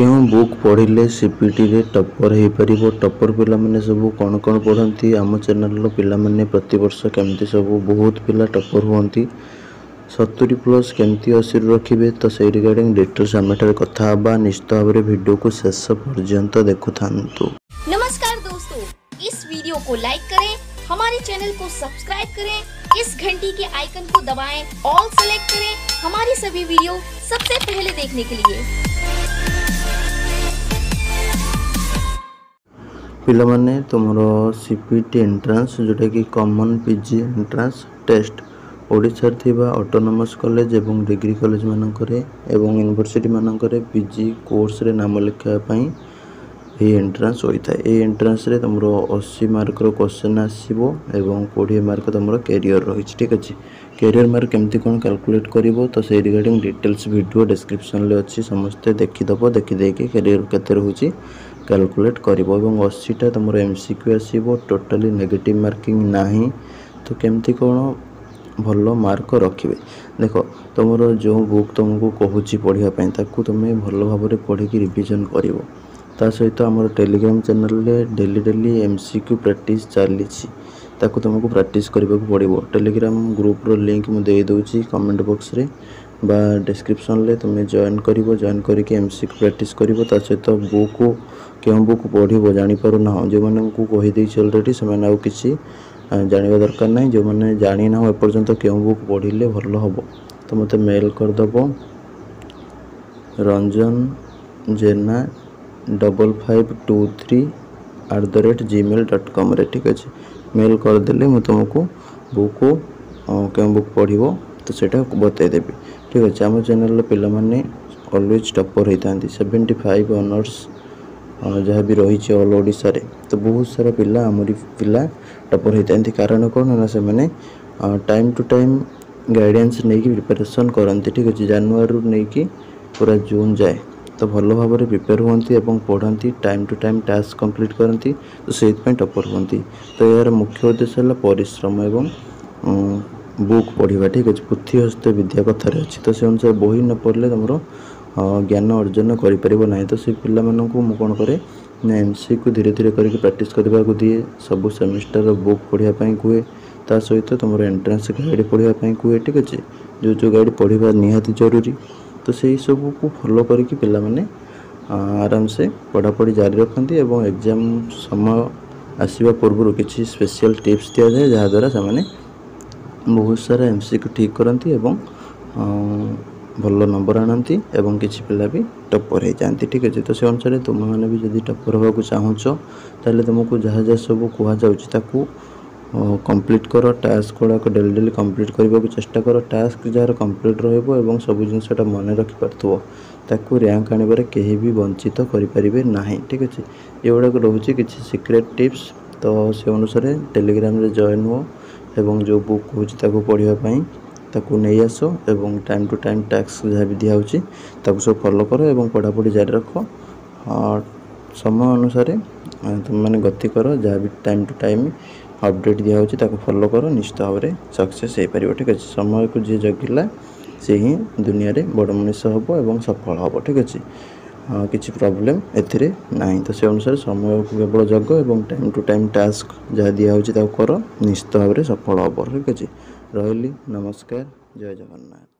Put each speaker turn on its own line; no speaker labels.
କେଉଁ ବୁକ୍ ପଢ଼ିଲେ ସିପିଟିରେ ଟପ୍ପର ହେଇପାରିବ ଟପ୍ପର ପିଲାମାନେ ସବୁ କ'ଣ କ'ଣ ପଢ଼ନ୍ତି ଆମ ଚ୍ୟାନେଲ୍ର ପିଲାମାନେ ପ୍ରତିବର୍ଷ କେମିତି ସବୁ ବହୁତ ପିଲା ଟପ୍ପର ହୁଅନ୍ତି ସତୁରି ପ୍ଲସ୍ କେମିତି ଅଶୀରୁ ରଖିବେ ତ ସେଇ ରିଗାର୍ଡ଼ିଂ ଡିଟେଲ୍ସ ଆମେ ଠାରେ କଥା ହେବା ନିଶ୍ଚିତ ଭାବରେ ଭିଡ଼ିଓକୁ ଶେଷ ପର୍ଯ୍ୟନ୍ତ ଦେଖୁଥାନ୍ତୁ ନମସ୍କାର ଦୋସ୍ତୋ इस वीडियो को लाइक करें हमारे चैनल को सब्सक्राइब करें इस घंटी के आइकन को दबाएं ऑल सेलेक्ट करें हमारी सभी वीडियो सबसे पहले देखने के लिए ପିଲାମାନେ ତୁମର ସି ପି ଟି ଏଣ୍ଟ୍ରାନ୍ସ ଯେଉଁଟାକି common P G entrance test ଓଡ଼ିଶାରେ ଥିବା ଅଟୋନୋମସ୍ କଲେଜ ଏବଂ ଡିଗ୍ରୀ କଲେଜମାନଙ୍କରେ ଏବଂ ୟୁନିଭର୍ସିଟିମାନଙ୍କରେ ପି ଜି କୋର୍ସରେ ନାମ ଲେଖାଇବା ପାଇଁ ଏହି ଏଣ୍ଟ୍ରାନ୍ସ ହୋଇଥାଏ ଏହି ଏଣ୍ଟ୍ରାନ୍ସରେ ତୁମର ଅଶୀ ମାର୍କର କ୍ୱେଶ୍ଚନ୍ ଆସିବ ଏବଂ କୋଡ଼ିଏ ମାର୍କ ତୁମର କ୍ୟାରିୟର ରହିଛି ଠିକ୍ ଅଛି କ୍ୟାରିୟର ମାର୍କ କେମିତି କ'ଣ କାଲକୁଲେଟ୍ କରିବ ତ ସେଇ ରିଗାର୍ଡ଼ିଂ ଡିଟେଲ୍ସ ଭିଡ଼ିଓ ଡେସ୍କ୍ରିପସନ୍ରେ ଅଛି ସମସ୍ତେ ଦେଖିଦେବ ଦେଖିଦେଇକି କ୍ୟାରିୟର କେତେ ରହୁଛି କ୍ୟାଲକୁଲେଟ୍ କରିବ ଏବଂ ଅଶୀଟା ତୁମର ଏମ୍ ସି କ୍ୟୁ ଆସିବ ଟୋଟାଲି ନେଗେଟିଭ୍ ମାର୍କିଂ ନାହିଁ ତ କେମିତି କ'ଣ ଭଲ ମାର୍କ ରଖିବେ ଦେଖ ତୁମର ଯେଉଁ ବୁକ୍ ତୁମକୁ କହୁଛି ପଢ଼ିବା ପାଇଁ ତାକୁ ତୁମେ ଭଲ ଭାବରେ ପଢ଼ିକି ରିଭିଜନ୍ କରିବ ତା ସହିତ ଆମର ଟେଲିଗ୍ରାମ୍ ଚ୍ୟାନେଲ୍ରେ daily daily M C Q practice ଚାଲିଛି ତାକୁ ତୁମକୁ ପ୍ରାକ୍ଟିସ୍ କରିବାକୁ ପଡ଼ିବ ଟେଲିଗ୍ରାମ୍ ଗ୍ରୁପ୍ର ଲିଙ୍କ୍ ମୁଁ ଦେଇଦେଉଛି କମେଣ୍ଟ ବକ୍ସରେ डिस्क्रिप्शन ले तुम्हें जॉइन कर जॉन करके एम सी प्राक्ट कर सहित बुक क्यों बुक पढ़व जापार ना जो मैंने कहीदे अलरेडी से किसी जानवा दरकार नहीं जो मैंने जाणी ना एपर्तंत क्यों बुक पढ़ले भल हम तो मत मेल करदेव Ranjan Jena double five two three at the rate Gmail dot com ठीक अच्छे मेल करदे मुझे तुमको बुक क्यों बुक पढ़ ତ ସେଇଟା ବତାଇଦେବି ଠିକ୍ ଅଛି ଆମ ଚ୍ୟାନେଲ୍ର ପିଲାମାନେ ଅଲୱେଜ୍ ଟପର୍ ହୋଇଥାନ୍ତି ସେଭେଣ୍ଟି ଫାଇଭ୍ ଅନର୍ସ ଯାହା ବି ରହିଛି ଅଲ୍ ଓଡ଼ିଶାରେ ତ ବହୁତ ସାରା ପିଲା ଆମରି ପିଲା ଟପର୍ ହୋଇଥାନ୍ତି କାରଣ କ'ଣ ନା ସେମାନେ ଟାଇମ୍ ଟୁ ଟାଇମ୍ ଗାଇଡ଼ାନ୍ସ ନେଇକି ପ୍ରିପାରେସନ୍ କରନ୍ତି ଠିକ୍ ଅଛି ଜାନୁଆରୀରୁ ନେଇକି ପୁରା ଜୁନ୍ ଯାଏ ତ ଭଲ ଭାବରେ ପ୍ରିପେୟାର ହୁଅନ୍ତି ଏବଂ ପଢ଼ନ୍ତି time to time task complete କରନ୍ତି ତ ସେଇଥିପାଇଁ ଟପର୍ ହୁଅନ୍ତି ତ ଏହାର ମୁଖ୍ୟ ଉଦ୍ଦେଶ୍ୟ ହେଲା ପରିଶ୍ରମ ଏବଂ ବୁକ୍ ପଢ଼ିବା ଠିକ୍ ଅଛି ପୃଥ୍ୱୀ ହସ୍ତେ ବିଦ୍ୟା କଥାରେ ଅଛି ତ ସେ ଅନୁସାରେ ବହି ନ ପଢ଼ିଲେ ତୁମର ଜ୍ଞାନ ଅର୍ଜନ କରିପାରିବ ନାହିଁ ତ ସେ ପିଲାମାନଙ୍କୁ ମୁଁ କ'ଣ କରେ ନା ଏମ୍ ସିକୁ ଧୀରେ ଧୀରେ କରିକି ପ୍ରାକ୍ଟିସ୍ କରିବାକୁ ଦିଏ ସବୁ ସେମିଷ୍ଟାରର ବୁକ୍ ପଢ଼ିବା ପାଇଁ କୁହେ ତା ସହିତ ତୁମର ଏଣ୍ଟ୍ରାନ୍ସ ଗାଇଡ଼ ପଢ଼ିବା ପାଇଁ କୁହେ ଠିକ୍ ଅଛି ଯେଉଁ ଯେଉଁ ଗାଇଡ଼ ପଢ଼ିବା ନିହାତି ଜରୁରୀ ତ ସେହିସବୁକୁ ଫଲୋ କରିକି ପିଲାମାନେ ଆରାମସେ ପଢ଼ାପଢ଼ି ଜାରି ରଖନ୍ତି ଏବଂ ଏକ୍ଜାମ୍ ସମୟ ଆସିବା ପୂର୍ବରୁ କିଛି ସ୍ପେଶିଆଲ୍ ଟିପ୍ସ ଦିଆଯାଏ ଯାହାଦ୍ୱାରା ସେମାନେ ବହୁତ ସାରା ଏମ୍ସିକୁ ଠିକ୍ କରନ୍ତି ଏବଂ ଭଲ ନମ୍ବର ଆଣନ୍ତି ଏବଂ କିଛି ପିଲା ବି ଟପ୍ପର ହେଇଯାଆନ୍ତି ଠିକ୍ ଅଛି ତ ସେ ଅନୁସାରେ ତୁମେମାନେ ବି ଯଦି ଟପ୍ପର ହେବାକୁ ଚାହୁଁଛ ତାହେଲେ ତୁମକୁ ଯାହା ଯାହା ସବୁ କୁହାଯାଉଛି ତାକୁ କମ୍ପ୍ଲିଟ୍ କର ଟାସ୍କ ଗୁଡ଼ାକ ଡେଲି ଡେଲି କମ୍ପ୍ଲିଟ୍ କରିବାକୁ ଚେଷ୍ଟା କର ଟାସ୍କ ଯାହାର କମ୍ପ୍ଲିଟ୍ ରହିବ ଏବଂ ସବୁ ଜିନିଷଟା ମନେ ରଖିପାରୁଥିବ ତାକୁ ର୍ୟାଙ୍କ ଆଣିବାରେ କେହି ବି ବଞ୍ଚିତ କରିପାରିବେ ନାହିଁ ଠିକ୍ ଅଛି ଏଗୁଡ଼ାକ ରହୁଛି କିଛି ସିକ୍ରେଟ୍ ଟିପ୍ସ ତ ସେ ଅନୁସାରେ ଟେଲିଗ୍ରାମରେ ଜଏନ୍ ହୁଅ ଏବଂ ଯେଉଁ ବୁକ୍ କହୁଛି ତାକୁ ପଢ଼ିବା ପାଇଁ ତାକୁ ନେଇ ଆସ ଏବଂ ଟାଇମ୍ ଟୁ ଟାଇମ୍ ଟାକ୍ସ ଯାହା ବି ଦିଆହେଉଛି ତାକୁ ସବୁ ଫଲୋ କର ଏବଂ ପଢ଼ାପଢ଼ି ଜାରି ରଖ ସମୟ ଅନୁସାରେ ତୁମେମାନେ ଗତି କର ଯାହା ବି ଟାଇମ୍ ଟୁ ଟାଇମ୍ ଅପଡ଼େଟ୍ ଦିଆହେଉଛି ତାକୁ ଫଲୋ କର ନିଶ୍ଚିତ ଭାବରେ ସକ୍ସେସ୍ ହୋଇପାରିବ ଠିକ୍ ଅଛି ସମୟକୁ ଯିଏ ଜଗିଲା ସେ ହିଁ ଦୁନିଆରେ ବଡ଼ ମଣିଷ ହେବ ଏବଂ ସଫଳ ହେବ ଠିକ୍ ଅଛି କିଛି ପ୍ରୋବ୍ଲେମ୍ ଏଥିରେ ନାହିଁ ତ ସେ ଅନୁସାରେ ସମୟକୁ କେବଳ ଜଗ ଏବଂ ଟାଇମ୍ ଟୁ ଟାଇମ୍ ଟାସ୍କ ଯାହା ଦିଆହେଉଛି ତାକୁ କର ନିଶ୍ଚିତ ଭାବରେ ସଫଳ ହେବ ଠିକ୍ ଅଛି ରହିଲି ନମସ୍କାର ଜୟ ଜଗନ୍ନାଥ